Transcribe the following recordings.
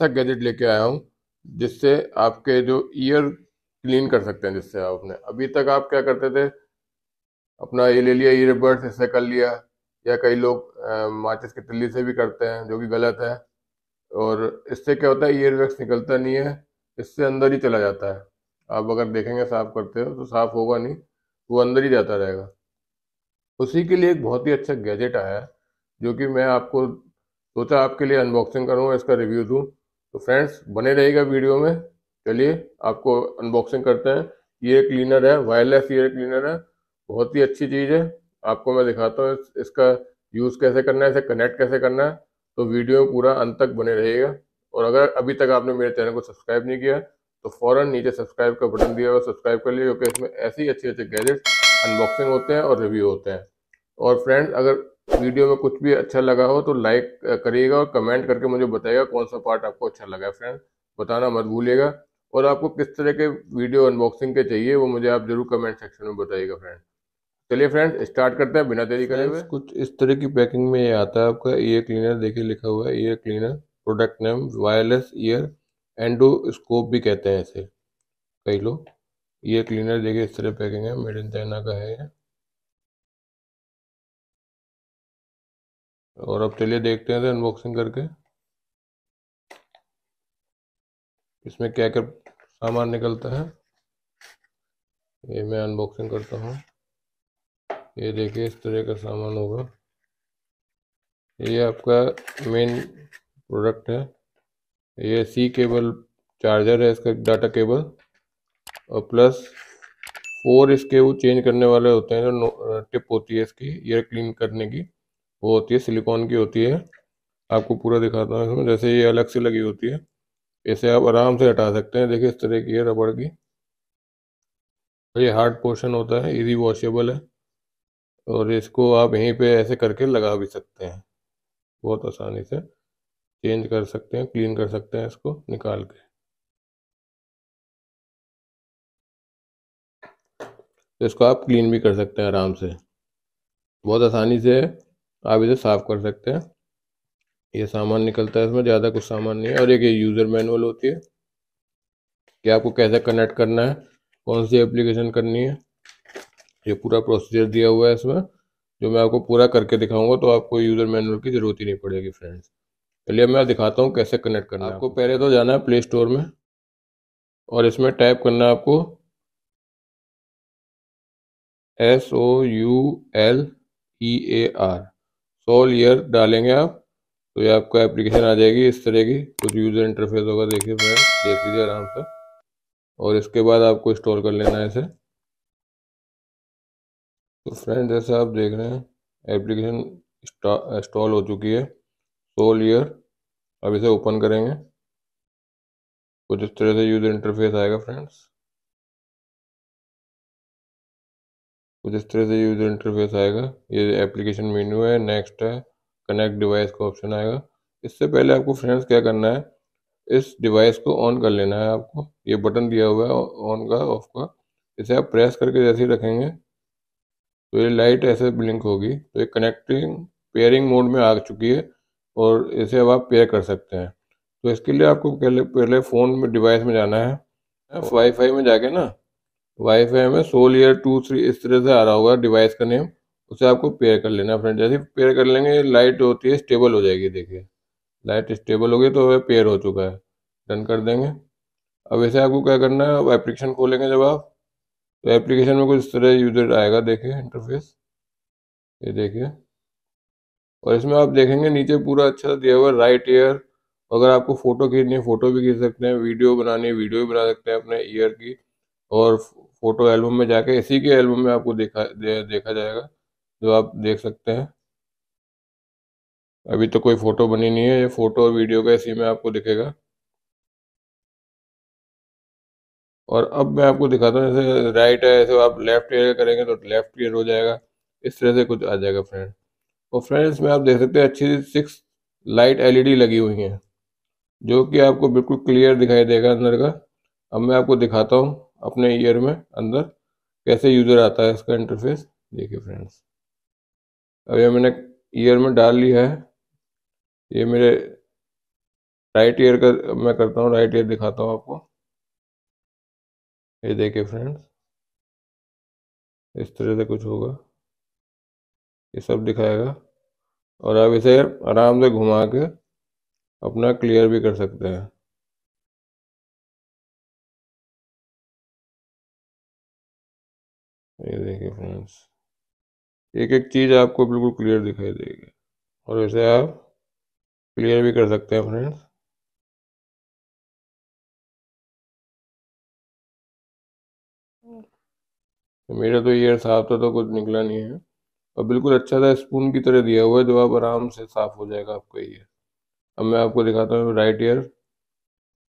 ऐसा गैजेट लेके आया हूँ जिससे आपके जो ईयर क्लीन कर सकते हैं जिससे आपने अभी तक आप क्या करते थे अपना ये ले लिया ईयरबड्स इससे कर लिया या कई लोग माचिस की तिल्ली से भी करते हैं जो कि गलत है और इससे क्या होता है ईयर वैक्स निकलता नहीं है इससे अंदर ही चला जाता है आप अगर देखेंगे साफ करते हो तो साफ होगा नहीं वो अंदर ही जाता रहेगा उसी के लिए एक बहुत ही अच्छा गैजेट आया है जो कि मैं आपको सोचा आपके लिए अनबॉक्सिंग करूँगा इसका रिव्यू दूँ तो फ्रेंड्स बने रहेगा वीडियो में चलिए आपको अनबॉक्सिंग करते हैं ये क्लीनर है वायरलेस ये क्लीनर है बहुत ही अच्छी चीज़ है आपको मैं दिखाता हूँ इसका यूज़ कैसे करना है इसे कनेक्ट कैसे करना है तो वीडियो पूरा अंत तक बने रहेगा और अगर अभी तक आपने मेरे चैनल को सब्सक्राइब नहीं किया तो फ़ौरन नीचे सब्सक्राइब का बटन दिया हुआ सब्सक्राइब कर लिया क्योंकि इसमें ऐसे ही अच्छे अच्छे गैजेट्स अनबॉक्सिंग होते हैं और रिव्यू होते हैं और फ्रेंड्स अगर वीडियो में कुछ भी अच्छा लगा हो तो लाइक करिएगा और कमेंट करके मुझे बताइएगा कौन सा पार्ट आपको अच्छा लगा है फ्रेंड बताना मत भूलिएगा और आपको किस तरह के वीडियो अनबॉक्सिंग के चाहिए वो मुझे आप जरूर कमेंट सेक्शन में बताइएगा फ्रेंड चलिए फ्रेंड्स स्टार्ट करते हैं बिना देरी करे कुछ इस तरह की पैकिंग में ये आता है आपका ईयर क्लीनर देखिए लिखा हुआ है ear cleaner product name wireless ear endoscope भी कहते हैं इसे कई लोग ईयर क्लीनर देखिए इस तरह पैकिंग है मेड इन चाइना का है और अब चलिए देखते हैं अनबॉक्सिंग तो करके इसमें क्या क्या सामान निकलता है ये मैं अनबॉक्सिंग करता हूँ ये देखिए इस तरह का सामान होगा ये आपका मेन प्रोडक्ट है ये सी केबल चार्जर है इसका डाटा केबल और प्लस फोर इसके वो चेंज करने वाले होते हैं जो टिप होती है इसकी ये क्लीन करने की वो होती है सिलिकॉन की होती है आपको पूरा दिखाता हूँ इसमें जैसे ये अलग से लगी होती है इसे आप आराम से हटा सकते हैं देखिए इस तरह की है रबड़ की ये हार्ड पोर्शन होता है इजी वॉशेबल है और इसको आप यहीं पे ऐसे करके लगा भी सकते हैं बहुत आसानी से चेंज कर सकते हैं क्लीन कर सकते हैं इसको निकाल के तो इसको आप क्लीन भी कर सकते हैं आराम से बहुत आसानी से आप इसे साफ़ कर सकते हैं ये सामान निकलता है इसमें ज़्यादा कुछ सामान नहीं है और एक ये यूज़र मैनुअल होती है कि आपको कैसे कनेक्ट करना है कौन सी एप्लीकेशन करनी है ये पूरा प्रोसीजर दिया हुआ है इसमें जो मैं आपको पूरा करके दिखाऊंगा तो आपको यूज़र मैनुअल की ज़रूरत ही नहीं पड़ेगी फ्रेंड्स चलिए मैं दिखाता हूँ कैसे कनेक्ट करना है आपको पहले तो जाना है प्ले स्टोर में और इसमें टाइप करना है आपको S O U L E A R soul ear डालेंगे आप तो ये आपका एप्लीकेशन आ जाएगी इस तरह की कुछ यूज़र इंटरफेस होगा देखिए मैं देख लीजिए आराम से और इसके बाद आपको इंस्टॉल कर लेना है इसे तो फ्रेंड जैसे आप देख रहे हैं एप्लीकेशन इंस्टॉल हो चुकी है सोल ईयर अब इसे ओपन करेंगे कुछ इस तरह से यूज़र इंटरफेस आएगा फ्रेंड्स कुछ इस तरह से यूज़र इंटरफेस आएगा ये एप्लीकेशन मेन्यू है नेक्स्ट है कनेक्ट डिवाइस का ऑप्शन आएगा इससे पहले आपको फ्रेंड्स क्या करना है इस डिवाइस को ऑन कर लेना है आपको ये बटन दिया हुआ है ऑन का ऑफ का इसे आप प्रेस करके जैसे ही रखेंगे तो ये लाइट ऐसे ब्लिंक होगी तो ये कनेक्टिंग पेयरिंग मोड में आ चुकी है और इसे अब आप पेयर कर सकते हैं तो इसके लिए आपको पहले पहले फ़ोन में डिवाइस में जाना है वाईफाई में जाके ना वाईफाई में सोल ईयर टू थ्री इस तरह से आ रहा होगा डिवाइस का नेम उसे आपको पेयर कर लेना है फ्रेंड जैसे पेयर कर लेंगे लाइट होती है स्टेबल हो जाएगी देखिए लाइट स्टेबल हो गई तो वह पेयर हो चुका है डन कर देंगे अब ऐसे आपको क्या करना है एप्लीकेशन खोलेंगे जब आप तो एप्लीकेशन में कुछ इस तरह यूजर आएगा देखिए इंटरफेस ये देखिए और इसमें आप देखेंगे नीचे पूरा अच्छा दिया हुआ राइट ईयर अगर आपको फ़ोटो खींचनी है फ़ोटो भी खींच सकते हैं वीडियो बनानी है वीडियो भी बना सकते हैं अपने ईयर की और फोटो एल्बम में जाके इसी के एल्बम में आपको देखा दे, देखा जाएगा जो आप देख सकते हैं अभी तो कोई फ़ोटो बनी नहीं है ये फ़ोटो और वीडियो का इसी में आपको दिखेगा और अब मैं आपको दिखाता हूँ जैसे राइट है जैसे आप लेफ्ट एयर करेंगे तो लेफ्ट ईयर हो जाएगा इस तरह से कुछ आ जाएगा फ्रेंड और फ्रेंड्स में आप देख सकते हैं अच्छी सी सिक्स लाइट एलईडी लगी हुई है जो कि आपको बिल्कुल क्लियर दिखाई देगा अंदर का अब मैं आपको दिखाता हूँ अपने ईयर में अंदर कैसे यूज़र आता है इसका इंटरफेस देखिए फ्रेंड्स अब ये मैंने ईयर में डाल लिया है ये मेरे राइट ईयर का कर, मैं करता हूँ राइट ईयर दिखाता हूँ आपको ये देखिए फ्रेंड्स इस तरह से कुछ होगा ये सब दिखाएगा और आप इसे आराम से घुमा के अपना क्लियर भी कर सकते हैं ये देखिए फ्रेंड्स एक एक चीज़ आपको बिल्कुल क्लियर दिखाई देगी और इसे आप क्लियर भी कर सकते हैं फ्रेंड्स तो मेरा तो ईयर साफ था तो कुछ निकला नहीं है और बिल्कुल अच्छा था स्पून की तरह दिया हुआ है जो आप आराम से साफ हो जाएगा आपका ईयर अब मैं आपको दिखाता हूँ राइट ईयर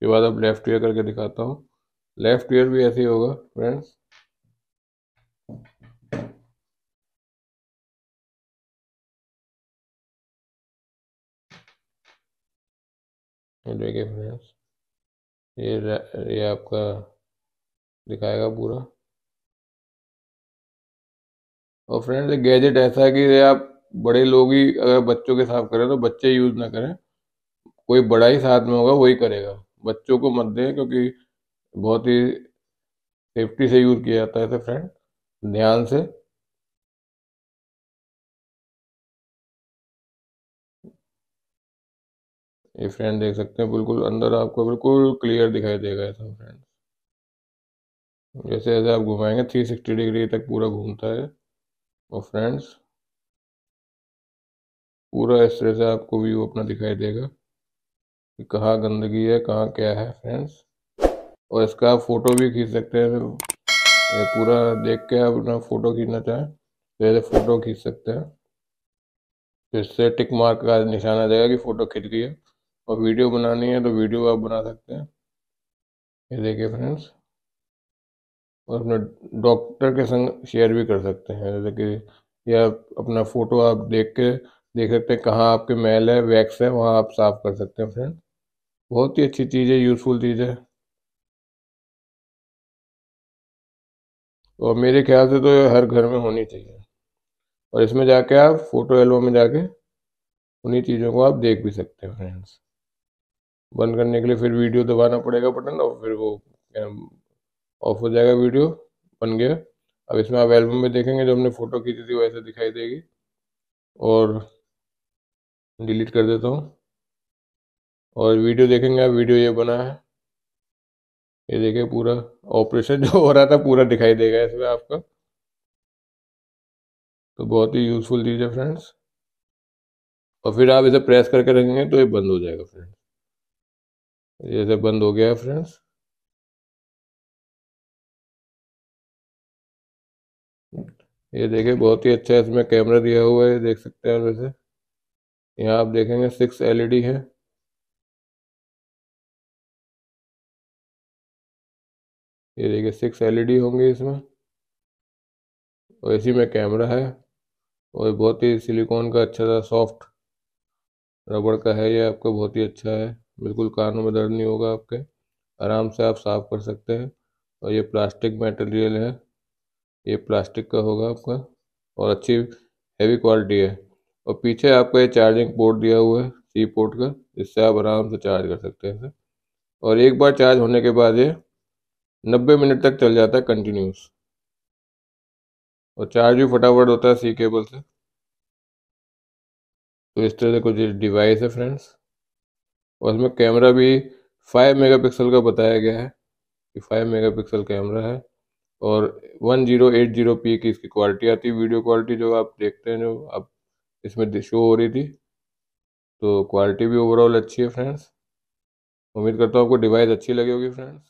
के बाद अब लेफ्ट ईयर करके दिखाता हूँ लेफ्ट ईयर भी ऐसे ही होगा फ्रेंड्स एडवे फ्रेंड्स ये ये आपका दिखाएगा पूरा और फ्रेंड्स ये गैजेट ऐसा है कि ये आप बड़े लोग ही अगर बच्चों के साथ करें तो बच्चे यूज़ ना करें कोई बड़ा ही साथ में होगा वही करेगा बच्चों को मत दें क्योंकि बहुत ही सेफ्टी से यूज़ किया जाता है फ्रेंड ध्यान से ये फ्रेंड देख सकते हैं बिल्कुल अंदर आपको बिल्कुल क्लियर दिखाई देगा ऐसा फ्रेंड्स जैसे जैसे आप घुमाएंगे थ्री सिक्सटी डिग्री तक पूरा घूमता है और फ्रेंड्स पूरा इस तरह से आपको व्यू अपना दिखाई देगा कि कहाँ गंदगी है कहाँ क्या है फ्रेंड्स और इसका आप फ़ोटो भी खींच सकते हैं ये पूरा देख के आप अपना फ़ोटो खींचना चाहें तो ऐसे फ़ोटो खींच सकते हैं फिर इससे टिक मार्क का निशान आ जाएगा कि फ़ोटो खींच गई है और वीडियो बनानी है तो वीडियो आप बना सकते हैं ये देखिए फ्रेंड्स और अपने डॉक्टर के संग शेयर भी कर सकते हैं जैसे कि या अपना फ़ोटो आप देख के देख सकते हैं कहाँ आपके मैल है वैक्स है वहाँ आप साफ़ कर सकते हैं फ्रेंड बहुत ही अच्छी चीज़ है यूज़फुल चीज़ है और मेरे ख्याल से तो ये हर घर में होनी चाहिए और इसमें जाके आप फ़ोटो एल्बम में जाके उन्हीं चीज़ों को आप देख भी सकते हैं फ्रेंड्स बंद करने के लिए फिर वीडियो दबाना पड़ेगा बटन और फिर वो ऑफ हो जाएगा वीडियो बन गया अब इसमें आप एल्बम में देखेंगे जो हमने फ़ोटो खींची थी वैसे दिखाई देगी और डिलीट कर देता हूँ और वीडियो देखेंगे आप वीडियो ये बना है ये देखिए पूरा ऑपरेशन जो हो रहा था पूरा दिखाई देगा इसमें आपका तो बहुत ही यूज़फुल चीज़ है फ्रेंड्स और फिर आप इसे प्रेस करके रखेंगे तो ये बंद हो जाएगा फ्रेंड्स ये सब बंद हो गया है फ्रेंड्स ये देखिए बहुत ही अच्छा इसमें कैमरा दिया हुआ है देख सकते हैं वैसे यहाँ आप देखेंगे सिक्स एलईडी e है ये देखिए सिक्स एलईडी e होंगे इसमें और इसी में कैमरा है और बहुत ही सिलिकॉन का अच्छा सा सॉफ्ट रबड़ का है ये आपका बहुत ही अच्छा है बिल्कुल कानों में दर्द नहीं होगा आपके आराम से आप साफ कर सकते हैं और ये प्लास्टिक मटेरियल है ये प्लास्टिक का होगा आपका और अच्छी हैवी क्वालिटी है और पीछे आपका ये चार्जिंग पोर्ट दिया हुआ है सी पोर्ट का इससे आप आराम से चार्ज कर सकते हैं और एक बार चार्ज होने के बाद ये नब्बे मिनट तक चल जाता है कंटिन्यूस और चार्ज भी फटाफट होता है सी केबल से तो इस तरह से कुछ डिवाइस है फ्रेंड्स और इसमें कैमरा भी 5 मेगापिक्सल का बताया गया है कि 5 मेगापिक्सल कैमरा है और 1080p की इसकी क्वालिटी आती है वीडियो क्वालिटी जो आप देखते हैं जो आप इसमें शो हो रही थी तो क्वालिटी भी ओवरऑल अच्छी है फ्रेंड्स उम्मीद करता हूँ आपको डिवाइस अच्छी लगी होगी फ्रेंड्स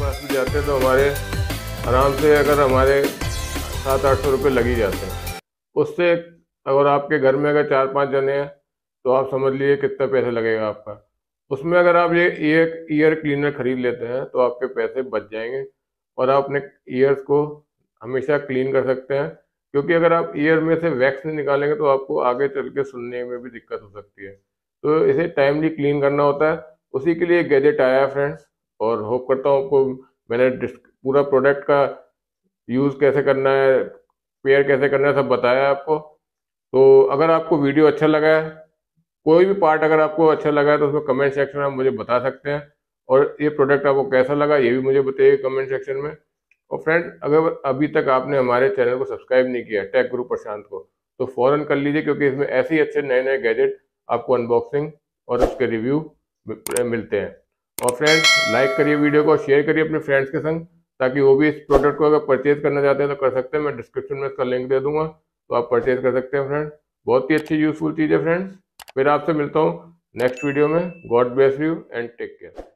पास भी जाते हैं तो हमारे आराम से अगर हमारे सात आठ सौ रुपये लग ही जाते हैं उससे अगर आपके घर में अगर चार पाँच जने हैं तो आप समझ लीजिए कितना पैसा लगेगा आपका उसमें अगर आप ये एक ईयर क्लीनर खरीद लेते हैं तो आपके पैसे बच जाएंगे और आप अपने ईयर्स को हमेशा क्लीन कर सकते हैं क्योंकि अगर आप ईयर में से वैक्स नहीं निकालेंगे तो आपको आगे चल के सुनने में भी दिक्कत हो सकती है तो इसे टाइमली क्लीन करना होता है उसी के लिए गैजेट आया है फ्रेंड्स और होप करता हूँ आपको मैंने पूरा प्रोडक्ट का यूज़ कैसे करना है पेयर कैसे करना है सब बताया आपको तो अगर आपको वीडियो अच्छा लगा है कोई भी पार्ट अगर आपको अच्छा लगा है तो उसमें कमेंट सेक्शन में मुझे बता सकते हैं और ये प्रोडक्ट आपको कैसा लगा ये भी मुझे बताइए कमेंट सेक्शन में और फ्रेंड अगर अभी तक आपने हमारे चैनल को सब्सक्राइब नहीं किया टैक गुरु प्रशांत को तो फ़ौरन कर लीजिए क्योंकि इसमें ऐसे ही अच्छे नए नए गैजेट आपको अनबॉक्सिंग और उसके रिव्यू मिलते हैं और फ्रेंड्स लाइक करिए वीडियो को शेयर करिए अपने फ्रेंड्स के संग ताकि वो भी इस प्रोडक्ट को अगर परचेज करना चाहते हैं तो कर सकते हैं मैं डिस्क्रिप्शन में इसका लिंक दे दूंगा तो आप परचेज कर सकते हैं फ्रेंड बहुत ही अच्छी यूजफुल चीज़ है फ्रेंड्स फिर आपसे मिलता हूँ नेक्स्ट वीडियो में God bless you and take care